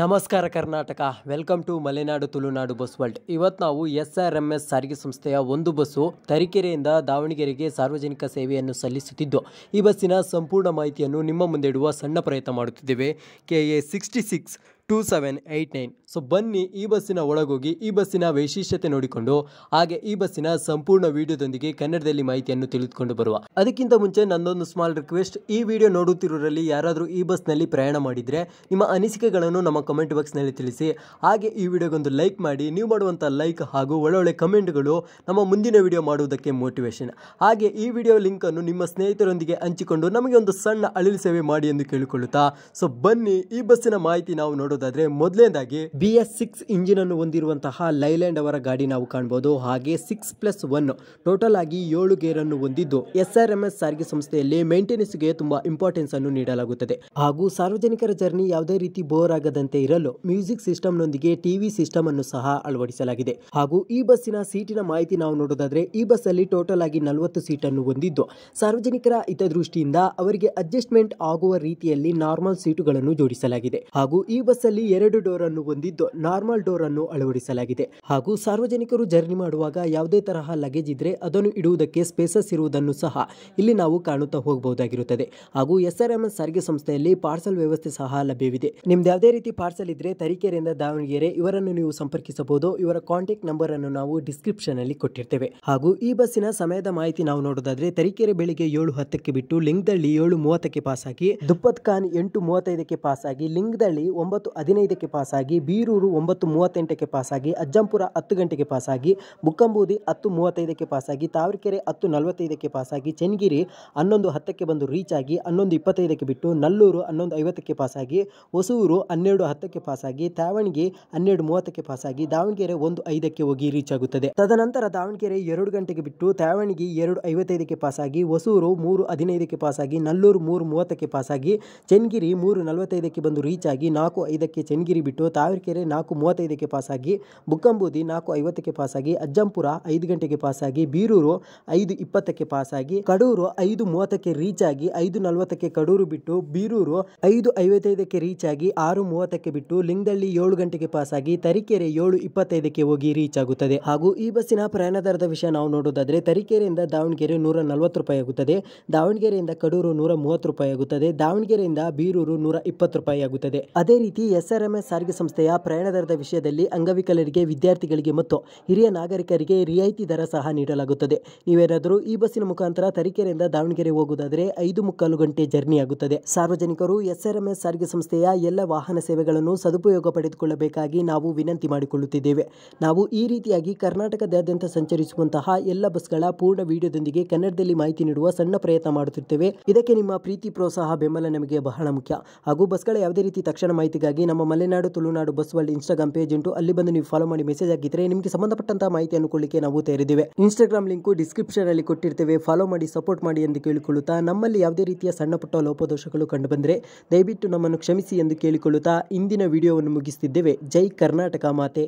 ನಮಸ್ಕಾರ Karnataka welcome to Malenadu Tulunadu bus world ಇವತ್ತು ನಾವು ಎಸ್ ಆರ್ ಎಂ ಎಸ್ ಸಾರಿಗೆ ಸಂಸ್ಥೆಯ ಒಂದು ಬಸ್ಸು ತರೀಕೆರೆಯಿಂದ ದಾವಣಗೆರೆಗೆ ಸಾರ್ವಜನಿಕ ಸೇವೆಯನ್ನು ಸಲ್ಲಿಸುತ್ತಿದ್ದು ಈ ಬಸ್ಸಿನ ಸಂಪೂರ್ಣ ಮಾಹಿತಿಯನ್ನು ನಿಮ್ಮ ಮುಂದೆ ಇಡುವ ಸಣ್ಣ ಪ್ರಯತ್ನ ಮಾಡುತ್ತಿದ್ದೇವೆ K A sixty six two seven eight nine so ಬನ್ನಿ ಈ ಬಸ್ಸಿನ ಒಳಗೋಗಿ ಈ ಬಸ್ಸಿನ ವೈಶಿಷ್ಟ್ಯತೆ ನೋಡಿಕೊಂಡು ಹಾಗೆ ಈ ಬಸ್ಸಿನ ಸಂಪೂರ್ಣ ವಿಡಿಯೋದೊಂದಿಗೆ ಕನ್ನಡದಲ್ಲಿ ಮಾಹಿತಿಯನ್ನು ತಿಳಿದುಕೊಂಡು ಬರುವ ಅದಕ್ಕಿಂತ ಮುಂಚೆ ನನ್ನೊಂದು ಸ್ಮಾಲ್ ರಿಕ್ವೆಸ್ಟ್ ಈ ವಿಡಿಯೋ ನೋಡುತ್ತಿರೋರಲ್ಲಿ ಯಾರಾದರೂ ಈ ಬಸ್ನಲ್ಲಿ ಪ್ರಯಾಣ ಮಾಡಿದರೆ ನಿಮ್ಮ ಅನಿಸಿಕೆಗಳನ್ನು ನಮ್ಮ ಕಮೆಂಟ್ ಬಾಕ್ಸ್ನಲ್ಲಿ ತಿಳಿಸಿ ಹಾಗೆ ಈ ವಿಡಿಯೋಗೊಂದು ಲೈಕ್ ಮಾಡಿ ನೀವು ಮಾಡುವಂಥ ಲೈಕ್ ಹಾಗೂ ಒಳ್ಳೊಳ್ಳೆ ಕಮೆಂಟ್ಗಳು ನಮ್ಮ ಮುಂದಿನ ವಿಡಿಯೋ ಮಾಡುವುದಕ್ಕೆ ಮೋಟಿವೇಶನ್ ಹಾಗೆ ಈ ವಿಡಿಯೋ ಲಿಂಕನ್ನು ನಿಮ್ಮ ಸ್ನೇಹಿತರೊಂದಿಗೆ ಹಂಚಿಕೊಂಡು ನಮಗೆ ಒಂದು ಸಣ್ಣ ಅಳಿಲು ಸೇವೆ ಮಾಡಿ ಎಂದು ಕೇಳಿಕೊಳ್ಳುತ್ತಾ ಸೊ ಬನ್ನಿ ಈ ಬಸ್ಸಿನ ಮಾಹಿತಿ ನಾವು ನೋಡೋದು ಹೇಳೋದಾದ್ರೆ ಮೊದಲನೇದಾಗಿ ಬಿ ಎಸ್ ಸಿಕ್ಸ್ ಇಂಜಿನ್ ಅನ್ನು ಹೊಂದಿರುವಂತಹ ಲೈಲ್ಯಾಂಡ್ ಅವರ ಗಾಡಿ ನಾವು ಕಾಣಬಹುದು ಹಾಗೆ ಸಿಕ್ಸ್ ಪ್ಲಸ್ ಒನ್ ಟೋಟಲ್ ಆಗಿ ಏಳು ಗೇರ್ ಅನ್ನು ಹೊಂದಿದ್ದು ಎಸ್ ಆರ್ ಎಂ ಎಸ್ ಸಾರಿಗೆ ಸಂಸ್ಥೆಯಲ್ಲಿ ಮೇಂಟೆನೆನ್ಸ್ ಗೆ ತುಂಬಾ ಇಂಪಾರ್ಟೆನ್ಸ್ ಅನ್ನು ನೀಡಲಾಗುತ್ತದೆ ಹಾಗೂ ಸಾರ್ವಜನಿಕರ ಜರ್ನಿ ಯಾವುದೇ ರೀತಿ ಬೋರ್ ಆಗದಂತೆ ಇರಲು ಮ್ಯೂಸಿಕ್ ಸಿಸ್ಟಮ್ ನೊಂದಿಗೆ ಟಿವಿ ಸಿಸ್ಟಮ್ ಅನ್ನು ಸಹ ಅಳವಡಿಸಲಾಗಿದೆ ಹಾಗೂ ಈ ಬಸ್ಸಿನ ಸೀಟಿನ ಮಾಹಿತಿ ನಾವು ನೋಡೋದಾದ್ರೆ ಈ ಬಸ್ ಅಲ್ಲಿ ಟೋಟಲ್ ಆಗಿ ನಲವತ್ತು ಸೀಟ್ ಅನ್ನು ಹೊಂದಿದ್ದು ಸಾರ್ವಜನಿಕರ ಹಿತದೃಷ್ಟಿಯಿಂದ ಅವರಿಗೆ ಅಡ್ಜಸ್ಟ್ಮೆಂಟ್ ಆಗುವ ರೀತಿಯಲ್ಲಿ ನಾರ್ಮಲ್ ಸೀಟುಗಳನ್ನು ಜೋಡಿಸಲಾಗಿದೆ ಹಾಗೂ ಈ ಬಸ್ ಬಸ್ಸಲ್ಲಿ ಎರಡು ಡೋರ್ ಅನ್ನು ಹೊಂದಿದ್ದು ನಾರ್ಮಲ್ ಡೋರ್ ಅನ್ನು ಅಳವಡಿಸಲಾಗಿದೆ ಹಾಗೂ ಸಾರ್ವಜನಿಕರು ಜರ್ನಿ ಮಾಡುವಾಗ ಯಾವುದೇ ತರಹ ಲಗೇಜ್ ಇದ್ರೆ ಅದನ್ನು ಇಡುವುದಕ್ಕೆ ಸ್ಪೇಸಸ್ ಇರುವುದನ್ನು ಸಹ ಇಲ್ಲಿ ನಾವು ಕಾಣುತ್ತಾ ಹೋಗಬಹುದಾಗಿರುತ್ತದೆ ಹಾಗೂ ಎಸ್ಆರ್ಎಂಎಸ್ ಸಾರಿಗೆ ಸಂಸ್ಥೆಯಲ್ಲಿ ಪಾರ್ಸಲ್ ವ್ಯವಸ್ಥೆ ಸಹ ಲಭ್ಯವಿದೆ ನಿಮ್ದು ಯಾವುದೇ ರೀತಿ ಪಾರ್ಸಲ್ ಇದ್ರೆ ತರೀಕೆರೆಯಿಂದ ದಾವಣಗೆರೆ ಇವರನ್ನು ನೀವು ಸಂಪರ್ಕಿಸಬಹುದು ಇವರ ಕಾಂಟ್ಯಾಕ್ಟ್ ನಂಬರ್ ಅನ್ನು ನಾವು ಡಿಸ್ಕ್ರಿಪ್ಷನ್ ಅಲ್ಲಿ ಕೊಟ್ಟಿರ್ತೇವೆ ಹಾಗೂ ಈ ಬಸ್ಸಿನ ಸಮಯದ ಮಾಹಿತಿ ನಾವು ನೋಡೋದಾದ್ರೆ ತರೀಕೆರೆ ಬೆಳಿಗ್ಗೆ ಏಳು ಹತ್ತಕ್ಕೆ ಬಿಟ್ಟು ಲಿಂಗದಳ್ಳಿ ಏಳು ಮೂವತ್ತಕ್ಕೆ ಪಾಸ್ ಆಗಿ ದುಪ್ಪತ್ ಖಾನ್ ಎಂಟು ಮೂವತ್ತೈದಕ್ಕೆ ಪಾಸ್ ಆಗಿ ಲಿಂಗದಳ್ಳಿ ಒಂಬತ್ತು ಹದಿನೈದಕ್ಕೆ ಪಾಸಾಗಿ ಬೀರೂರು ಒಂಬತ್ತು ಮೂವತ್ತೆಂಟಕ್ಕೆ ಪಾಸಾಗಿ ಅಜ್ಜಂಪುರ ಹತ್ತು ಗಂಟೆಗೆ ಪಾಸಾಗಿ ಬುಕ್ಕಂಬೂದಿ ಹತ್ತು ಮೂವತ್ತೈದಕ್ಕೆ ಪಾಸಾಗಿ ತಾವರೆಕೆರೆ ಹತ್ತು ನಲವತ್ತೈದಕ್ಕೆ ಪಾಸಾಗಿ ಚೆನ್ನಗಿರಿ ಹನ್ನೊಂದು ಹತ್ತಕ್ಕೆ ಬಂದು ರೀಚ್ ಆಗಿ ಹನ್ನೊಂದು ಇಪ್ಪತ್ತೈದಕ್ಕೆ ಬಿಟ್ಟು ನಲ್ಲೂರು ಹನ್ನೊಂದು ಐವತ್ತಕ್ಕೆ ಪಾಸಾಗಿ ಹೊಸೂರು ಹನ್ನೆರಡು ಹತ್ತಕ್ಕೆ ಪಾಸಾಗಿ ತ್ಯಾವಣಿಗೆ ಹನ್ನೆರಡು ಮೂವತ್ತಕ್ಕೆ ಪಾಸಾಗಿ ದಾವಣಗೆರೆ ಒಂದು ಐದಕ್ಕೆ ಹೋಗಿ ರೀಚ್ ಆಗುತ್ತದೆ ತದನಂತರ ದಾವಣಗೆರೆ ಎರಡು ಗಂಟೆಗೆ ಬಿಟ್ಟು ತ್ಯಾವಣಿಗೆ ಎರಡು ಐವತ್ತೈದಕ್ಕೆ ಪಾಸಾಗಿ ಹೊಸೂರು ಮೂರು ಹದಿನೈದಕ್ಕೆ ಪಾಸಾಗಿ ನಲ್ಲೂರು ಮೂರು ಮೂವತ್ತಕ್ಕೆ ಪಾಸಾಗಿ ಚೆನ್ನಗಿರಿ ಮೂರು ನಲವತ್ತೈದಕ್ಕೆ ಬಂದು ರೀಚ್ ಆಗಿ ನಾಲ್ಕು ಐದಕ್ಕೆ ಐವತ್ತಕ್ಕೆ ಚನ್ನಗಿರಿ ಬಿಟ್ಟು ತಾವರೆಕೆರೆ ನಾಲ್ಕು ಮೂವತ್ತೈದಕ್ಕೆ ಪಾಸಾಗಿ ಬುಕ್ಕಂಬೂದಿ ನಾಲ್ಕು ಐವತ್ತಕ್ಕೆ ಪಾಸಾಗಿ ಅಜ್ಜಂಪುರ ಐದು ಗಂಟೆಗೆ ಪಾಸಾಗಿ ಬೀರೂರು ಐದು ಇಪ್ಪತ್ತಕ್ಕೆ ಪಾಸಾಗಿ ಕಡೂರು ಐದು ಮೂವತ್ತಕ್ಕೆ ರೀಚ್ ಆಗಿ ಐದು ನಲವತ್ತಕ್ಕೆ ಕಡೂರು ಬಿಟ್ಟು ಬೀರೂರು ಐದು ಐವತ್ತೈದಕ್ಕೆ ರೀಚ್ ಆಗಿ ಆರು ಮೂವತ್ತಕ್ಕೆ ಬಿಟ್ಟು ಲಿಂಗದಳ್ಳಿ ಏಳು ಗಂಟೆಗೆ ಪಾಸಾಗಿ ತರೀಕೆರೆ ಏಳು ಇಪ್ಪತ್ತೈದಕ್ಕೆ ಹೋಗಿ ರೀಚ್ ಆಗುತ್ತದೆ ಹಾಗೂ ಈ ಬಸ್ಸಿನ ಪ್ರಯಾಣ ದರದ ವಿಷಯ ನಾವು ನೋಡೋದಾದರೆ ತರೀಕೆರೆಯಿಂದ ದಾವಣಗೆರೆ ನೂರ ನಲವತ್ತು ರೂಪಾಯಿ ಆಗುತ್ತದೆ ದಾವಣಗೆರೆಯಿಂದ ಕಡೂರು ನೂರ ಮೂವತ್ತು ರೂಪಾಯಿ ಆಗುತ್ತದೆ ದಾವಣಗೆರೆಯಿಂದ ಬೀರೂರು ನೂರ ಇಪ್ಪತ್ತು ರೂಪಾಯಿ ಆಗುತ್ತದೆ ಅದೇ ರೀತಿ ಎಸ್ಆರ್ಎಂಎಸ್ ಸಾರಿಗೆ ಸಂಸ್ಥೆಯ ಪ್ರಯಾಣ ದರದ ವಿಷಯದಲ್ಲಿ ಅಂಗವಿಕಲರಿಗೆ ವಿದ್ಯಾರ್ಥಿಗಳಿಗೆ ಮತ್ತು ಹಿರಿಯ ನಾಗರಿಕರಿಗೆ ರಿಯಾಯಿತಿ ದರ ಸಹ ನೀಡಲಾಗುತ್ತದೆ ನೀವೇನಾದರೂ ಈ ಬಸ್ಸಿನ ಮುಖಾಂತರ ತರೀಕೆರೆಯಿಂದ ದಾವಣಗೆರೆ ಹೋಗುವುದಾದರೆ ಐದು ಮುಕ್ಕಾಲು ಗಂಟೆ ಜರ್ನಿ ಆಗುತ್ತದೆ ಸಾರ್ವಜನಿಕರು ಎಸ್ಆರ್ಎಂಎಸ್ ಸಾರಿಗೆ ಸಂಸ್ಥೆಯ ಎಲ್ಲ ವಾಹನ ಸೇವೆಗಳನ್ನು ಸದುಪಯೋಗ ಪಡೆದುಕೊಳ್ಳಬೇಕಾಗಿ ನಾವು ವಿನಂತಿ ಮಾಡಿಕೊಳ್ಳುತ್ತಿದ್ದೇವೆ ನಾವು ಈ ರೀತಿಯಾಗಿ ಕರ್ನಾಟಕದಾದ್ಯಂತ ಸಂಚರಿಸುವಂತಹ ಎಲ್ಲ ಬಸ್ಗಳ ಪೂರ್ಣ ವಿಡಿಯೋದೊಂದಿಗೆ ಕನ್ನಡದಲ್ಲಿ ಮಾಹಿತಿ ನೀಡುವ ಸಣ್ಣ ಪ್ರಯತ್ನ ಮಾಡುತ್ತಿರ್ತೇವೆ ಇದಕ್ಕೆ ನಿಮ್ಮ ಪ್ರೀತಿ ಪ್ರೋತ್ಸಾಹ ಬೆಂಬಲ ನಮಗೆ ಬಹಳ ಮುಖ್ಯ ಹಾಗೂ ಬಸ್ಗಳ ಯಾವುದೇ ರೀತಿ ತಕ್ಷಣ ಮಾಹಿತಿಗಾಗಿ ಹಾಗೆ ನಮ್ಮ Malenadu Tulunadu bus world Instagram page ಉಂಟು ಅಲ್ಲಿ ಬಂದು ನೀವು ಫಾಲೋ ಮಾಡಿ ಮೆಸೇಜ್ ಹಾಕಿದ್ರೆ ನಿಮಗೆ ಸಂಬಂಧಪಟ್ಟಂತಹ ಮಾಹಿತಿಯನ್ನು ಕೊಡಲಿಕ್ಕೆ ನಾವು ತೆರೆದಿವೆ ಇನ್ಸ್ಟಾಗ್ರಾಮ್ ಲಿಂಕ್ ಡಿಸ್ಕ್ರಿಪ್ಷನ್ ಅಲ್ಲಿ ಕೊಟ್ಟಿರ್ತೇವೆ ಫಾಲೋ ಮಾಡಿ ಸಪೋರ್ಟ್ ಮಾಡಿ ಎಂದು ಕೇಳಿಕೊಳ್ಳುತ್ತಾ ನಮ್ಮಲ್ಲಿ ಯಾವುದೇ ರೀತಿಯ ಸಣ್ಣ ಪುಟ್ಟ ಲೋಪದೋಷಗಳು ಕಂಡುಬಂದರೆ ದಯವಿಟ್ಟು ನಮ್ಮನ್ನು ಕ್ಷಮಿಸಿ ಎಂದು ಕೇಳಿಕೊಳ್ಳುತ್ತಾ ಇಂದಿನ ವಿಡಿಯೋವನ್ನು ಮುಗಿಸುತ್ತಿದ್ದೇವೆ ಜೈ ಕರ್ನಾಟಕ ಮಾತೆ